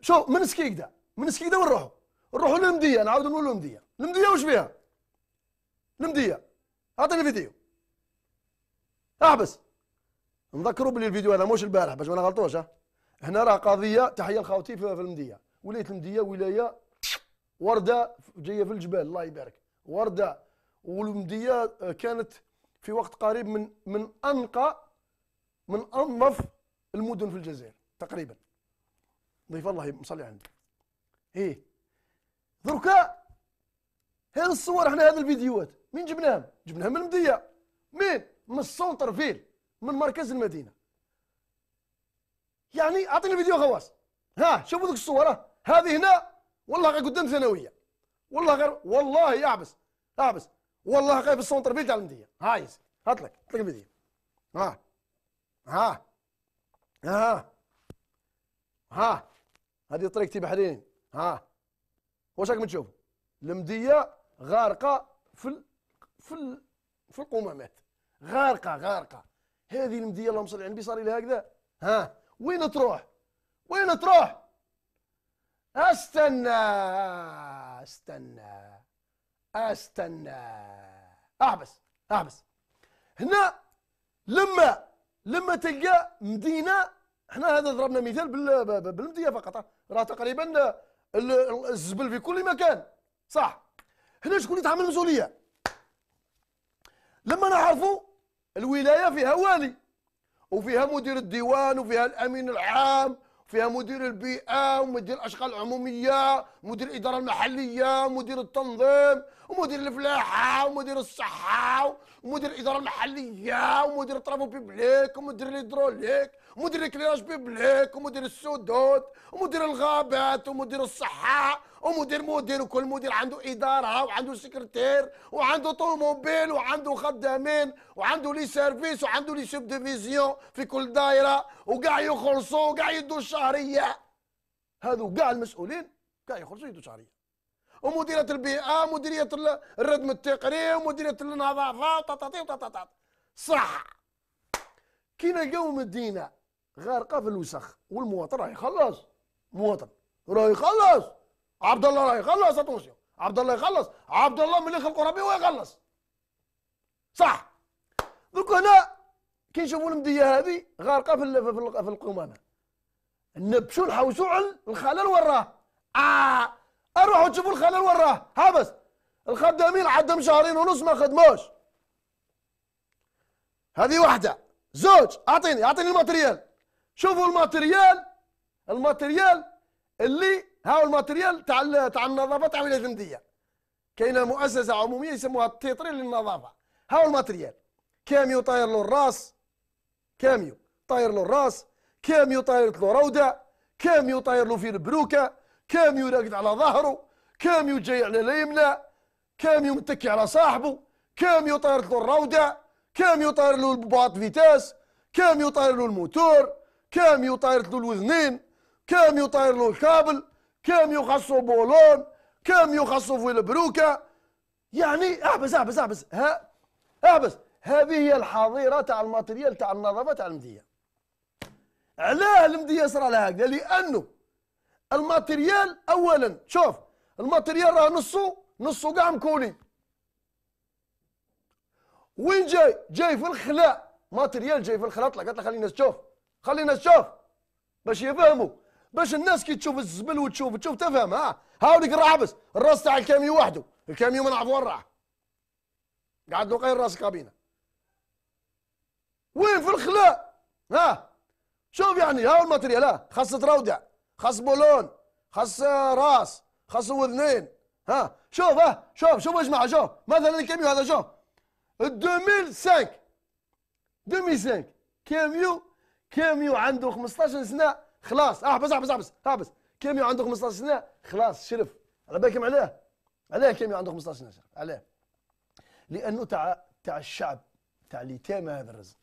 شو من سكيكدا من سكيكدا وين نروحوا؟ نروحوا للمديه نعاود نقول للمدية المديه واش فيها؟ المديه اعطيني فيديو احبس نذكروا بلي الفيديو هذا مش البارح باش ما نغلطوش ها هنا راه قضيه تحيه لخاوتي في المديه ولايه المديه ولايه ورده جايه في الجبال الله يبارك ورده والمديه كانت في وقت قريب من من انقى من انظف المدن في الجزائر تقريبا ضيف الله مصلي عندي ايه دركا هذه الصور احنا هذه الفيديوهات مين جبناهم جبناهم من المديه مين من السونتر فيل من مركز المدينه يعني اعطيني فيديو خواص ها شوفوا ذوك الصور هذه هنا والله غير قدام ثانويه والله غير والله يعبس اعبس والله غير في السونتر فيل تاع المديه هاي هات لك هات لك الفيديو ها ها ها ها هذه طريقتي بحرين ها واش راكم تشوفوا المديه غارقه في ال... في ال... في القمامات غارقه غارقه هذه المديه اللهم صل على النبي صار لها هكذا ها وين تروح وين تروح استنى استنى استنى احبس احبس هنا لما لما تلقى مدينه حنا هذا ضربنا مثال بالمديه فقط راه تقريبا الزبل في كل مكان صح هنا شكون يتحمل المسؤوليه لما نعرفوا الولايه فيها والي وفيها مدير الديوان وفيها الامين العام فيها مدير البيئه ومدير الاشغال العموميه مدير الاداره المحليه مدير التنظيم ومدير الفلاحه ومدير الصحه ومدير الاداره المحليه ومدير الطرافو بيبليك ومدير الهيدروليك ومدير كليراج بيبليك ومدير السدود ومدير الغابات ومدير الصحه ومدير مدير وكل مدير عنده اداره وعنده سكرتير وعنده طوموبيل وعنده خدامين وعنده لي سيرفيس وعنده لي سوب ديفيزيون في كل دايره وكاع يخلصوا وكاع يدوا الشهريه هذو كاع المسؤولين كاع يخلصوا يدوا شهريه ومديرة البيئة مديرية الردم التقني ومديرية النظافة وطاطاطي وطاطاطات صح كي نلقاو مدينة غارقه في الوسخ والمواطن راه يخلص مواطن راه يخلص عبد الله راه يخلص اتونسيون عبد الله يخلص عبد الله ملي خلقوا ربي هو يخلص صح دوك هنا كي نشوفوا المديه هذه غارقه في في القمامه نبشوا نحوسوا على الخلل وراه اه اروحوا تشوفوا الخلل وراه حبس الخدامين عندهم شهرين ونص ما خدموش هذه واحده زوج اعطيني اعطيني الماتريال شوفوا الماتريال الماتريال اللي هاو الماتريال تاع تاع النظافه تاع ولايه المديه كاينه مؤسسه عموميه يسموها التيطري للنظافه هاو الماتريال كاميو طاير له الراس كاميو طاير له الراس كاميو طاير له روده كاميو طاير له في البروكه كاميو راقد على ظهره كاميو جاي على اليمنى كاميو متكي على صاحبه كاميو طاير له الروده كاميو طاير له البواط فيتاس كاميو طاير له الموتور كاميو طايرت له الوذنين كاميو طاير له الكابل كاميو خاصو بولون كاميو خاصو في البروكه يعني احبس احبس احبس ها احبس هذه هي الحظيره تاع الماتريال تاع النظافه تاع المديه علاه المديه صرا لها هكذا لانه الماتريال اولا شوف الماتريال راه نصو نصو كاع مكولي وين جاي جاي في الخلاء ماتريال جاي في الخلاء طلع قالت خلينا نشوف خلينا نشوف باش يفهموا باش الناس كي تشوف الزبل وتشوف تشوف تفهم ها هاوليك الرعبس الراس تاع الكاميو وحده الكاميو ما وين راح قعد له غير راس كابينه وين في الخلاء ها شوف يعني هاو الماتريال ها خاص ترودع خاص بولون خاص راس خاص وذنين ها شوف ها شوف شوف يا جماعه شوف مثلا الكاميو هذا شوف 2005 2005 كاميو كاميو عنده 15 سنه خلاص احبس آه، احبس احبس احبس كاميو عنده 15 سنه خلاص شرف على بالكم علاه علاه كاميو عنده 15 سنه علاه لانه تاع تاع الشعب تاع اليتامى هذا الرزق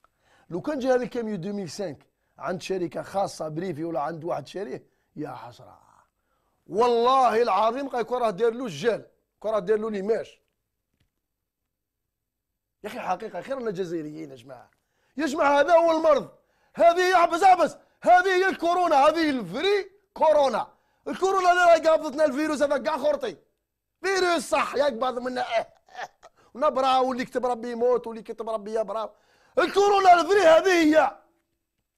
لو كان جا هذا كاميو 2005 عند شركه خاصه بريفي ولا عند واحد شاريه يا حسره والله العظيم كون راه داير له الجال كون راه داير له ليماج يا اخي حقيقه خير لنا جزائريين يا جماعه يا جماعه هذا هو المرض هذه احبس احبس هذه هي الكورونا هذه الفري كورونا الكورونا اللي راهي قابضتنا الفيروس هذا كاع خرطي فيروس صح يقبض منا ونبرا واللي كتب ربي يموت واللي كتب ربي يبرا الكورونا الفري هذه هي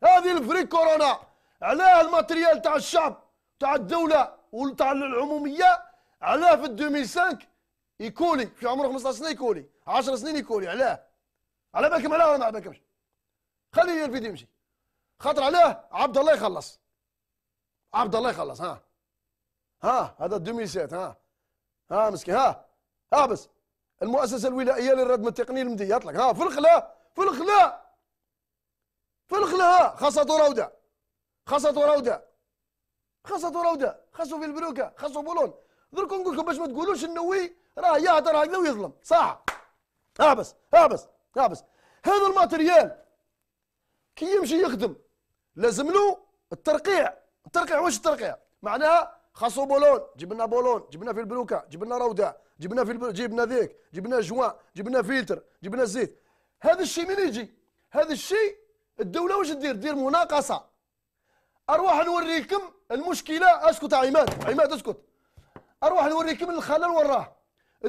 هذه الفري كورونا علاه الماتريال تاع الشعب تاع الدولة وتاع العمومية علاه في 2005 يكولي في عمره 15 سنة يكولي 10 سنين يكولي علاه على بالكم علاه ولا ما على بالكمش خلي الفيديو يمشي خاطر عليه عبد الله يخلص عبد الله يخلص ها ها هذا 2007 ها ها مسكين ها ها بس المؤسسه الولائيه للردم التقني المدي يطلق ها في الخلاء في الخلاء في الخلاء خاصه روده خاصه روده خاصه روده خاصه في البروكه خاصه بولون درك نقول لكم باش ما تقولوش النووي راه يهدر هكذا ويظلم صح ها بس ها بس ها بس هذا الماتريال كي يمشي يخدم لازم له الترقيع الترقيع واش الترقيع معناها خاصو بولون جبنا بولون جبنا في البلوكه جبنا روده جبنا في الب... جبنا ذيك جبنا جوان جبنا فيلتر جبنا زيت هذا الشيء من يجي هذا الشيء الدوله واش دير دير مناقصه اروح نوريكم المشكله اسكت عماد عماد اسكت اروح نوريكم الخلل وراه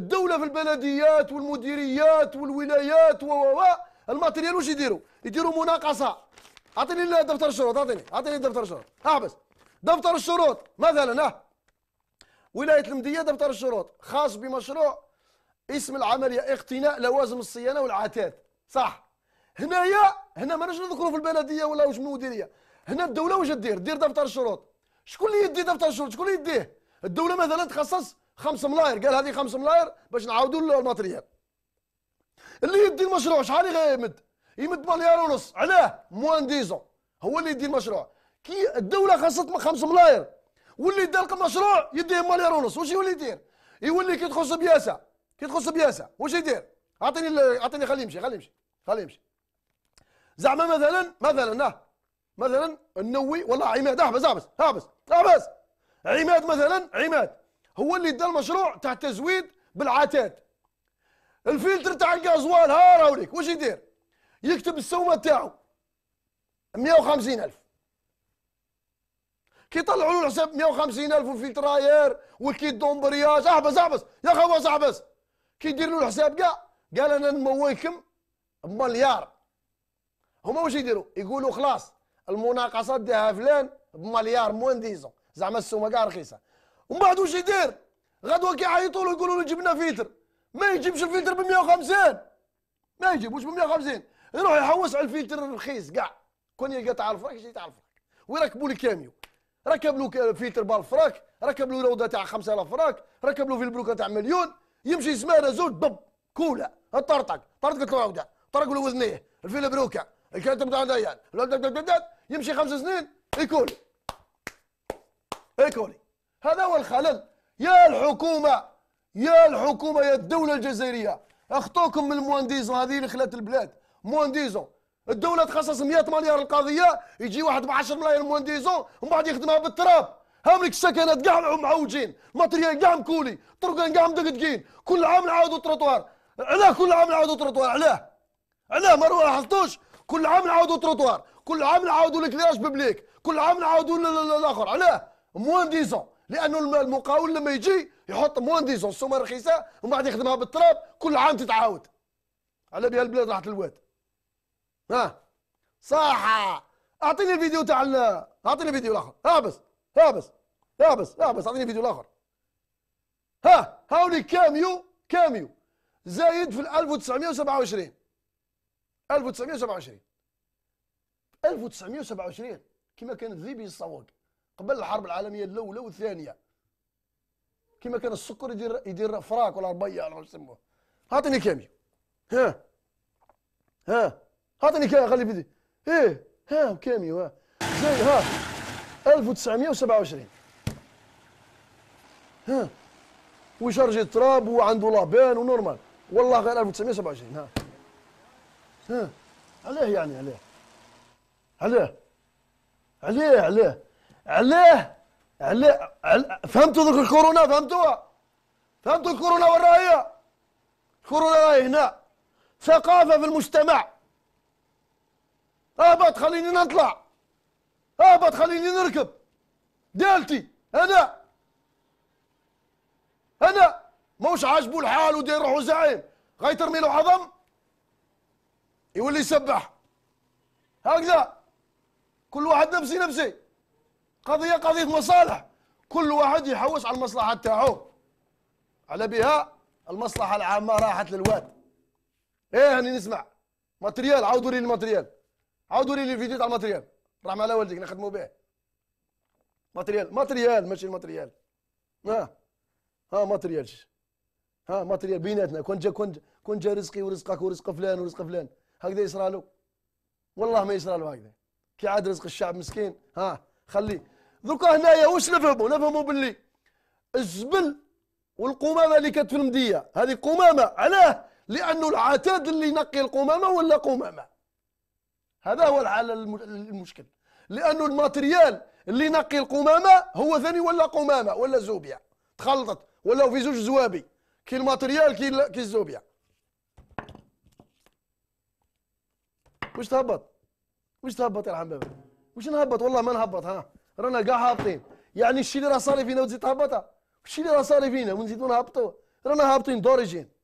الدوله في البلديات والمديريات والولايات و الماتيريال واش يديروا يديروا مناقصه اعطيني دفتر الشروط اعطيني اعطيني دفتر الشروط احبس دفتر الشروط مثلا ها ولايه المديه دفتر الشروط خاص بمشروع اسم العمليه اقتناء لوازم الصيانه والعتاد صح هنايا هنا ما نذكروا في البلديه ولا واش المديريه هنا الدوله واش دير دير دفتر الشروط شكون اللي يدي دفتر الشروط شكون اللي يديه الدوله مثلا تخصص خمس ملاير قال هذه خمس ملاير باش نعاودوا الماتريال اللي يدي المشروع شحال يمد يمد مليار ونص علاه موان ديزون هو اللي يدير المشروع كي الدوله خاصت 5 ملاير واللي دار المشروع يديه مليار ونص واش يولي يدير يولي كي تخص بياسه كي تخص بياسه واش يدير اعطيني اعطيني خليه يمشي خليه يمشي خليه يمشي زعما مثلا مثلا ها مثلا النووي والله عماد احبس احبس احبس احبس عماد مثلا عماد هو اللي دار المشروع تاع التزويد بالعتاد الفلتر تاع الغازوال ها راوليك واش يدير يكتب السومه تاعو 150000 كي طلعوا له الحساب 150000 والفلتراير وكي دومبرياج احبس احبس يا خواص احبس كي يدير له الحساب كاع قال انا نمويكم بمليار هما واش يديروا يقولوا خلاص المناقصه ديها فلان بمليار موان ديزون زعما السومه كاع رخيصه ومن بعد واش يدير غدوه كي يعيطوا له يقولوا له جبنا فلتر ما يجيبش الفلتر ب 150 ما يجيبوش ب 150 يروح يحوس على الفلتر الرخيص كاع كون يلقى تاع الفراك يجي تاع الفراك ويركبوا لي كاميو ركب له فلتر بالفراك ركب له روضه تاع 5000 فراك ركب له في البلوكه تاع مليون يمشي سمانه زوج ضب كولا طرطق طرطق له طرق له وذنيه الفيل بروكا الكاتب تاع ديان يمشي خمس سنين يكولي يكولي هذا هو الخلل يا الحكومه يا الحكومه يا الدوله الجزائريه اخطوكم من الموانديز هذه اللي خلات البلاد موان ديزون الدوله تخصص 100 مليار القضيه يجي واحد ب 10 ملايين موان ديزون ومن بعد يخدمها بالتراب هاملك السكنات كاع معوجين ماتريال كاع مكولي طرقان كاع مدقدقين كل عام نعاودوا تروطوار علاه كل عام نعاودوا تروطوار علاه علاه ما لاحظتوش كل عام نعاودوا تروطوار كل عام نعاودوا الكليراج ببليك كل عام نعاودوا الاخر علاه موان ديزون لانه المقاول لما يجي يحط موان ديزون السومه رخيصه ومن بعد يخدمها بالتراب كل عام تتعاود على بها البلاد راحت الواد ها صح اعطيني الفيديو تاع اعطيني الفيديو الاخر هابس هابس هابس هابس اعطيني الفيديو الاخر ها هاولي كاميو كاميو زايد في 1927 1927 1927 كما كان الذيب يتسوق قبل الحرب العالميه الاولى والثانيه كما كان السكر يدير يدير فراك ولا ربيع ولا ما يسموه اعطيني كاميو ها ها اعطني كذا خلي بدي ايه ها كامي ها زين ها 1927 ها ويشارجي التراب وعنده لابان ونورمال والله غير 1927 ها ها عليه يعني عليه عليه عليه عليه عليه عليه, فهمتوا ذوك الكورونا فهمتوها فهمتوا الكورونا وين راهي الكورونا راهي هنا ثقافه في المجتمع هبط خليني نطلع هبط خليني نركب دالتي انا انا موش عاجبو الحال وداير روحو زعيم غيترمي له عظم يولي يسبح هكذا كل واحد نفسي نفسي قضيه قضيه مصالح كل واحد يحوس على المصلحه تاعو على بها المصلحه العامه راحت للواد ايه هاني نسمع ماتريال عاودوا لي الماتريال عاودوا لي الفيديو تاع الماتريال رحم على والديك نخدموا به ماتريال ماتريال ماشي الماتريال ها ها ماتريال ها ماتريال بيناتنا كون جا كون جا كون جا رزقي ورزقك ورزق فلان ورزق فلان هكذا يصرى له والله ما يصرى له هكذا كي عاد رزق الشعب مسكين ها خليه دوكا هنايا واش نفهموا نفهموا باللي الزبل والقمامه اللي كانت في المديه هذه قمامه علاه لانه العتاد اللي ينقي القمامه ولا قمامه هذا هو الحل المشكل لانه الماتريال اللي نقي القمامه هو ثاني ولا قمامه ولا زوبيا تخلطت ولا في زوج زوابي كي الماتريال كي كي الزوبيا واش تهبط واش تهبط يا الحمام واش نهبط والله ما نهبط ها رانا كاع هابطين يعني الشيء اللي راه صاري فينا وتزيد تهبطها الشيء اللي راه صاري فينا ونزيدو نهبطوه رانا هابطين دوريجين